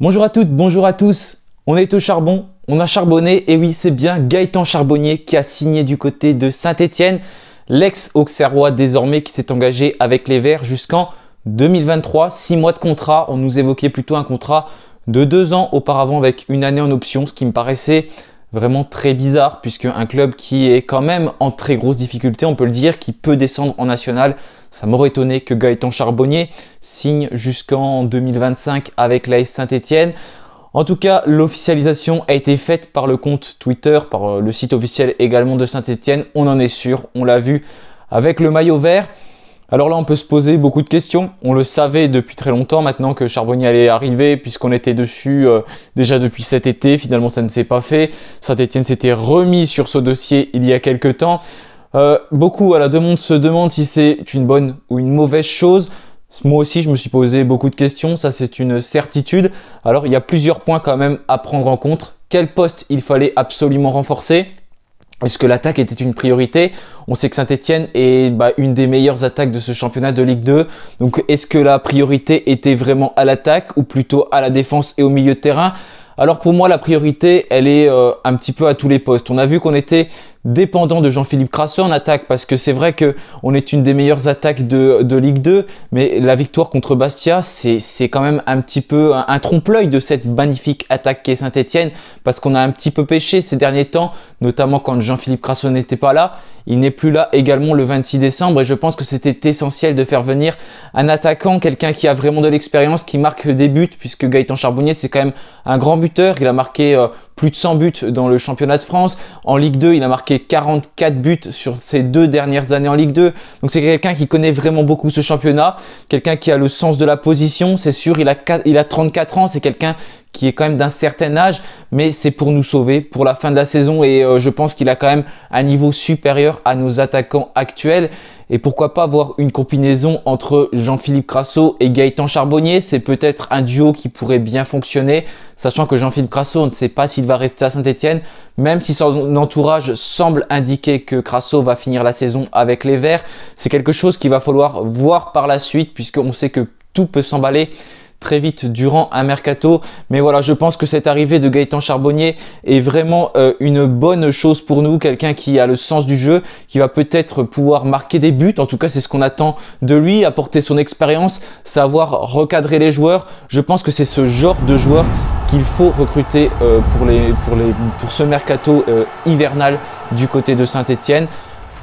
Bonjour à toutes, bonjour à tous. On est au charbon, on a charbonné, et oui, c'est bien Gaëtan Charbonnier qui a signé du côté de saint étienne l'ex-Auxerrois désormais qui s'est engagé avec les Verts jusqu'en 2023. 6 mois de contrat, on nous évoquait plutôt un contrat de 2 ans auparavant avec une année en option, ce qui me paraissait vraiment très bizarre puisque un club qui est quand même en très grosse difficulté, on peut le dire, qui peut descendre en national. Ça m'aurait étonné que Gaëtan Charbonnier signe jusqu'en 2025 avec l'AS Saint-Etienne. En tout cas, l'officialisation a été faite par le compte Twitter, par euh, le site officiel également de Saint-Etienne. On en est sûr, on l'a vu avec le maillot vert. Alors là, on peut se poser beaucoup de questions. On le savait depuis très longtemps maintenant que Charbonnier allait arriver, puisqu'on était dessus euh, déjà depuis cet été. Finalement, ça ne s'est pas fait. Saint-Etienne s'était remis sur ce dossier il y a quelques temps. Euh, beaucoup à la demande se demandent si c'est une bonne ou une mauvaise chose. Moi aussi, je me suis posé beaucoup de questions, ça c'est une certitude. Alors, il y a plusieurs points quand même à prendre en compte. Quel poste il fallait absolument renforcer est-ce que l'attaque était une priorité On sait que Saint-Etienne est bah, une des meilleures attaques de ce championnat de Ligue 2. Donc est-ce que la priorité était vraiment à l'attaque ou plutôt à la défense et au milieu de terrain Alors pour moi la priorité elle est euh, un petit peu à tous les postes. On a vu qu'on était dépendant de Jean-Philippe Crasso en attaque parce que c'est vrai que on est une des meilleures attaques de, de Ligue 2 mais la victoire contre Bastia c'est quand même un petit peu un, trompe-l'œil de cette magnifique attaque qui est Saint-Etienne parce qu'on a un petit peu pêché ces derniers temps notamment quand Jean-Philippe Crasso n'était pas là il n'est plus là également le 26 décembre et je pense que c'était essentiel de faire venir un attaquant quelqu'un qui a vraiment de l'expérience qui marque des buts puisque Gaëtan Charbonnier c'est quand même un grand buteur il a marqué euh, plus de 100 buts dans le championnat de France. En Ligue 2, il a marqué 44 buts sur ses deux dernières années en Ligue 2. Donc c'est quelqu'un qui connaît vraiment beaucoup ce championnat, quelqu'un qui a le sens de la position, c'est sûr, il a, il a 34 ans, c'est quelqu'un qui est quand même d'un certain âge, mais c'est pour nous sauver pour la fin de la saison et euh, je pense qu'il a quand même un niveau supérieur à nos attaquants actuels. Et pourquoi pas voir une combinaison entre Jean-Philippe Crasso et Gaëtan Charbonnier C'est peut-être un duo qui pourrait bien fonctionner, sachant que Jean-Philippe Crasso, on ne sait pas s'il va rester à Saint-Etienne, même si son entourage semble indiquer que Crasso va finir la saison avec les Verts. C'est quelque chose qu'il va falloir voir par la suite, puisqu'on sait que tout peut s'emballer très vite durant un mercato. Mais voilà, je pense que cette arrivée de Gaëtan Charbonnier est vraiment euh, une bonne chose pour nous. Quelqu'un qui a le sens du jeu, qui va peut-être pouvoir marquer des buts. En tout cas, c'est ce qu'on attend de lui, apporter son expérience, savoir recadrer les joueurs. Je pense que c'est ce genre de joueur qu'il faut recruter euh, pour, les, pour, les, pour ce mercato euh, hivernal du côté de saint étienne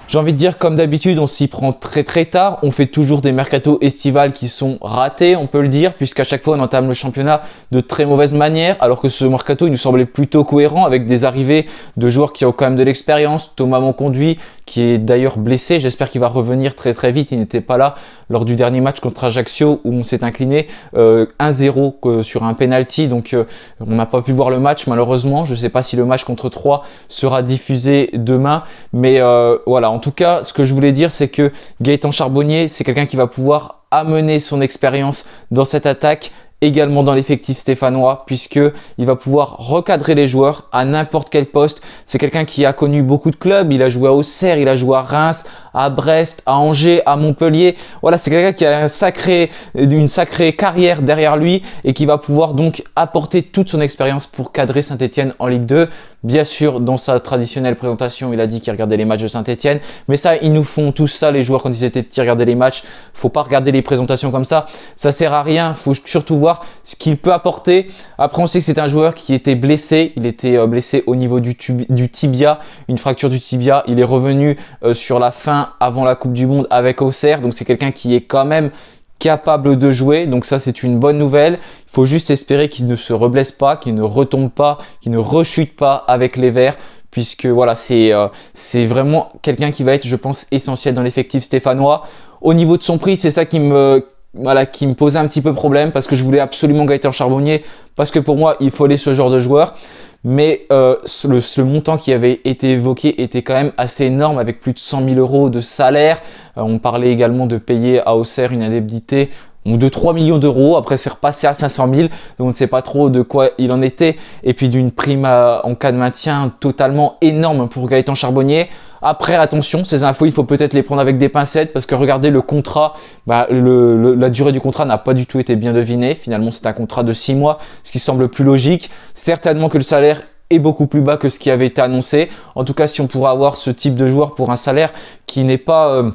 j'ai envie de dire, comme d'habitude, on s'y prend très très tard. On fait toujours des mercato estivales qui sont ratés, on peut le dire, puisqu'à chaque fois on entame le championnat de très mauvaise manière, alors que ce mercato, il nous semblait plutôt cohérent avec des arrivées de joueurs qui ont quand même de l'expérience. Thomas Monconduit, qui est d'ailleurs blessé. J'espère qu'il va revenir très très vite. Il n'était pas là lors du dernier match contre Ajaccio où on s'est incliné 1-0 euh, euh, sur un penalty. Donc euh, on n'a pas pu voir le match malheureusement. Je ne sais pas si le match contre 3 sera diffusé demain. Mais voilà, en tout cas, ce que je voulais dire, c'est que Gaëtan Charbonnier, c'est quelqu'un qui va pouvoir amener son expérience dans cette attaque, également dans l'effectif stéphanois puisque il va pouvoir recadrer les joueurs à n'importe quel poste. C'est quelqu'un qui a connu beaucoup de clubs, il a joué à Auxerre, il a joué à Reims, à Brest, à Angers, à Montpellier. Voilà, c'est quelqu'un qui a un sacré, une sacrée carrière derrière lui et qui va pouvoir donc apporter toute son expérience pour cadrer Saint-Etienne en Ligue 2. Bien sûr, dans sa traditionnelle présentation, il a dit qu'il regardait les matchs de Saint-Etienne, mais ça, ils nous font tous ça, les joueurs, quand ils étaient petits, regarder les matchs. Faut pas regarder les présentations comme ça, ça sert à rien, faut surtout voir ce qu'il peut apporter. Après, on sait que c'est un joueur qui était blessé. Il était euh, blessé au niveau du, tibia, une fracture du tibia. Il est revenu euh, sur la fin avant la Coupe du Monde avec Auxerre. Donc c'est quelqu'un qui est quand même capable de jouer. Donc ça, c'est une bonne nouvelle. Il faut juste espérer qu'il ne se reblesse pas, qu'il ne retombe pas, qu'il ne rechute pas avec les Verts puisque voilà, c'est euh, vraiment quelqu'un qui va être, je pense, essentiel dans l'effectif stéphanois. Au niveau de son prix, c'est ça qui me voilà, qui me posait un petit peu problème parce que je voulais absolument Gaëtan Charbonnier, parce que pour moi, il fallait ce genre de joueur. Mais euh, le, montant qui avait été évoqué était quand même assez énorme, avec plus de 100 000 euros de salaire. Euh, on parlait également de payer à Auxerre une indemnité de 3 millions d'euros. Après, c'est repassé à 500 000. Donc, on ne sait pas trop de quoi il en était. Et puis, d'une prime euh, en cas de maintien totalement énorme pour Gaëtan Charbonnier. Après, attention, ces infos, il faut peut-être les prendre avec des pincettes parce que regardez le contrat, bah, la durée du contrat n'a pas du tout été bien devinée. Finalement, c'est un contrat de 6 mois, ce qui semble plus logique. Certainement que le salaire est beaucoup plus bas que ce qui avait été annoncé. En tout cas, si on pourra avoir ce type de joueur pour un salaire qui n'est pas... Euh,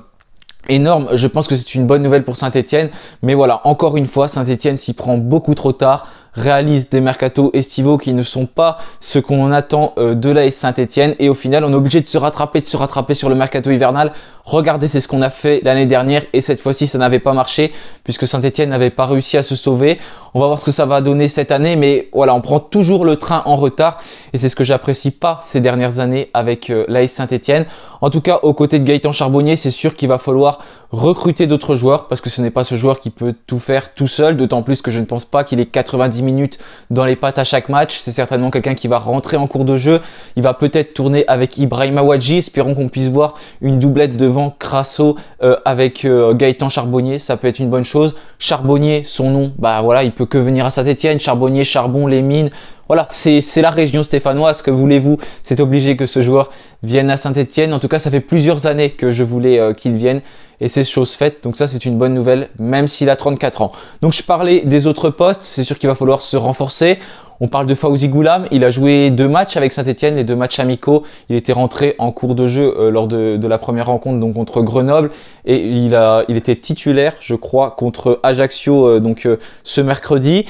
énorme. Je pense que c'est une bonne nouvelle pour Saint-Etienne. Mais voilà, encore une fois, Saint-Etienne s'y prend beaucoup trop tard réalise des mercatos estivaux qui ne sont pas ce qu'on attend euh, de l'AS Saint-Etienne. Et au final, on est obligé de se rattraper, de se rattraper sur le mercato hivernal. Regardez, c'est ce qu'on a fait l'année dernière. Et cette fois-ci, ça n'avait pas marché puisque Saint-Etienne n'avait pas réussi à se sauver. On va voir ce que ça va donner cette année. Mais voilà, on prend toujours le train en retard. Et c'est ce que j'apprécie pas ces dernières années avec euh, l'AS Saint-Etienne. En tout cas, aux côtés de Gaëtan Charbonnier, c'est sûr qu'il va falloir recruter d'autres joueurs parce que ce n'est pas ce joueur qui peut tout faire tout seul, d'autant plus que je ne pense pas qu'il ait 90 minutes dans les pattes à chaque match. C'est certainement quelqu'un qui va rentrer en cours de jeu. Il va peut-être tourner avec Ibrahim Awadji, espérons qu'on puisse voir une doublette devant Crasso euh, avec euh, Gaëtan Charbonnier, ça peut être une bonne chose. Charbonnier, son nom, bah voilà, il peut que venir à Saint-Etienne. Charbonnier, Charbon, les mines, voilà, c'est la région stéphanoise, que voulez-vous C'est obligé que ce joueur vienne à Saint-Etienne. En tout cas, ça fait plusieurs années que je voulais euh, qu'il vienne et c'est chose faite. Donc ça, c'est une bonne nouvelle, même s'il a 34 ans. Donc je parlais des autres postes, c'est sûr qu'il va falloir se renforcer. On parle de Fauzi Goulam, il a joué deux matchs avec Saint-Etienne, les deux matchs amicaux. Il était rentré en cours de jeu euh, lors de, la première rencontre, donc contre Grenoble, et il, a, il était titulaire, je crois, contre Ajaccio, euh, donc ce mercredi.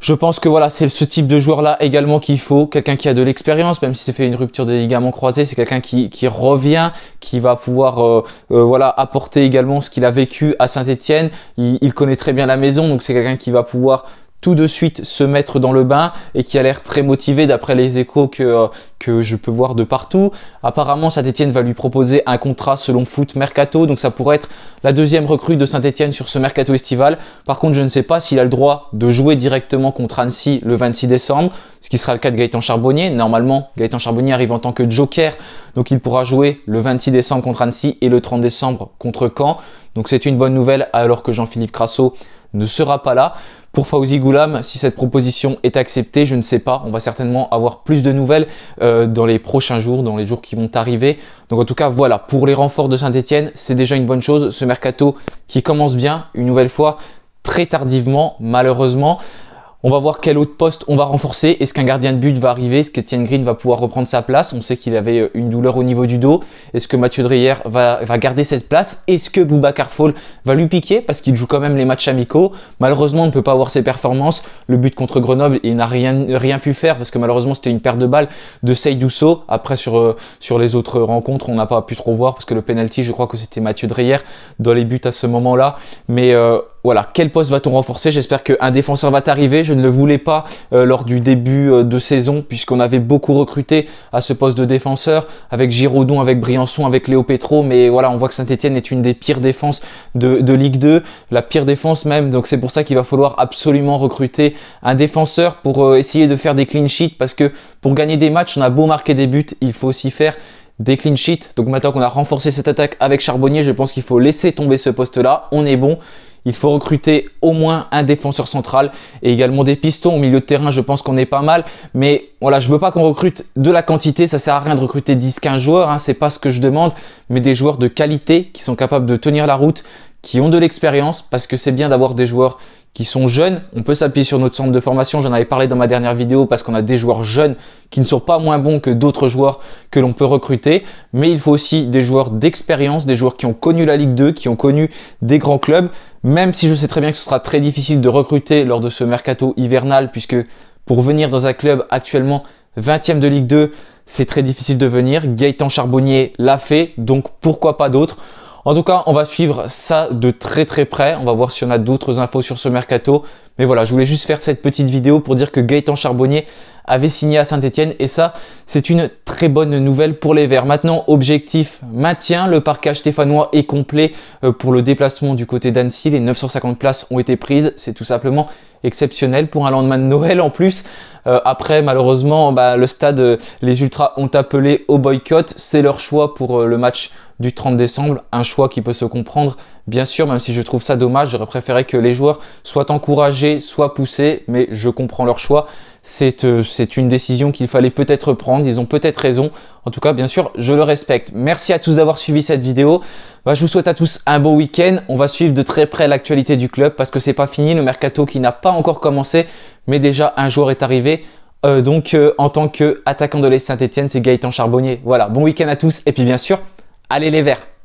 Je pense que voilà, c'est ce type de joueur-là également qu'il faut. Quelqu'un qui a de l'expérience, même si c'est fait une rupture des ligaments croisés, c'est quelqu'un qui, qui, revient, qui va pouvoir euh, euh, voilà apporter également ce qu'il a vécu à Saint-Étienne. Il, il connaît très bien la maison, donc c'est quelqu'un qui va pouvoir tout de suite se mettre dans le bain et qui a l'air très motivé d'après les échos que, euh, que je peux voir de partout. Apparemment, Saint-Etienne va lui proposer un contrat selon Foot Mercato, donc ça pourrait être la deuxième recrue de Saint-Etienne sur ce mercato estival. Par contre, je ne sais pas s'il a le droit de jouer directement contre Annecy le 26 décembre, ce qui sera le cas de Gaëtan Charbonnier. Normalement, Gaëtan Charbonnier arrive en tant que joker, donc il pourra jouer le 26 décembre contre Annecy et le 30 décembre contre Caen. Donc c'est une bonne nouvelle alors que Jean-Philippe Crasso ne sera pas là. Pour Fauzi Goulam, si cette proposition est acceptée, je ne sais pas. On va certainement avoir plus de nouvelles euh, dans les prochains jours, dans les jours qui vont arriver. Donc en tout cas, voilà, pour les renforts de Saint-Etienne, c'est déjà une bonne chose. Ce mercato qui commence bien, une nouvelle fois, très tardivement, malheureusement. On va voir quel autre poste on va renforcer. Est-ce qu'un gardien de but va arriver Est-ce qu'Etienne Green va pouvoir reprendre sa place On sait qu'il avait euh, une douleur au niveau du dos. Est-ce que Mathieu Dreyer va, va garder cette place Est-ce que Boubacar Fall va lui piquer Parce qu'il joue quand même les matchs amicaux. Malheureusement, on ne peut pas voir ses performances. Le but contre Grenoble, il n'a rien, rien pu faire parce que malheureusement, c'était une paire de balles de Seydouceau. Après, sur, euh, sur les autres rencontres, on n'a pas pu trop voir parce que le penalty, je crois que c'était Mathieu Dreyer dans les buts à ce moment-là. Mais... Euh, voilà, quel poste va-t-on renforcer J'espère qu'un défenseur va t'arriver. Je ne le voulais pas euh, lors du début euh, de saison, puisqu'on avait beaucoup recruté à ce poste de défenseur, avec Giraudon, avec Briançon, avec Léo Petro. Mais voilà, on voit que Saint-Etienne est une des pires défenses de, Ligue 2, la pire défense même. Donc c'est pour ça qu'il va falloir absolument recruter un défenseur pour euh, essayer de faire des clean sheets, parce que pour gagner des matchs, on a beau marquer des buts, il faut aussi faire des clean sheets. Donc maintenant qu'on a renforcé cette attaque avec Charbonnier, je pense qu'il faut laisser tomber ce poste-là. On est bon il faut recruter au moins un défenseur central et également des pistons. Au milieu de terrain, je pense qu'on est pas mal. Mais voilà, je veux pas qu'on recrute de la quantité. Ça sert à rien de recruter 10-15 joueurs. Hein, c'est pas ce que je demande. Mais des joueurs de qualité qui sont capables de tenir la route, qui ont de l'expérience. Parce que c'est bien d'avoir des joueurs qui sont jeunes, on peut s'appuyer sur notre centre de formation. J'en avais parlé dans ma dernière vidéo parce qu'on a des joueurs jeunes qui ne sont pas moins bons que d'autres joueurs que l'on peut recruter. Mais il faut aussi des joueurs d'expérience, des joueurs qui ont connu la Ligue 2, qui ont connu des grands clubs. Même si je sais très bien que ce sera très difficile de recruter lors de ce mercato hivernal puisque pour venir dans un club actuellement 20e de Ligue 2, c'est très difficile de venir. Gaëtan Charbonnier l'a fait, donc pourquoi pas d'autres en tout cas, on va suivre ça de très très près. On va voir si on a d'autres infos sur ce mercato. Mais voilà, je voulais juste faire cette petite vidéo pour dire que Gaëtan Charbonnier avait signé à Saint-Etienne. Et ça, c'est une très bonne nouvelle pour les Verts. Maintenant, objectif maintien. Le parcage stéphanois est complet euh, pour le déplacement du côté d'Annecy. Les 950 places ont été prises. C'est tout simplement exceptionnel pour un lendemain de Noël en plus. Euh, après, malheureusement, bah, le stade, euh, les Ultras ont appelé au boycott. C'est leur choix pour le match du 30 décembre. Un choix qui peut se comprendre, bien sûr, même si je trouve ça dommage. J'aurais préféré que les joueurs soient encouragés, soient poussés, mais je comprends leur choix. Euh, c'est une décision qu'il fallait peut-être prendre. Ils ont peut-être raison. En tout cas, bien sûr, je le respecte. Merci à tous d'avoir suivi cette vidéo. Bah, je vous souhaite à tous un bon week-end. On va suivre de très près l'actualité du club parce que c'est pas fini. Le mercato qui n'a pas encore commencé, mais déjà un jour est arrivé. Euh, donc, euh, en tant qu'attaquant de l'Est Saint-Etienne, c'est Gaëtan Charbonnier. Voilà, bon week-end à tous. Et puis, bien sûr, allez les verts.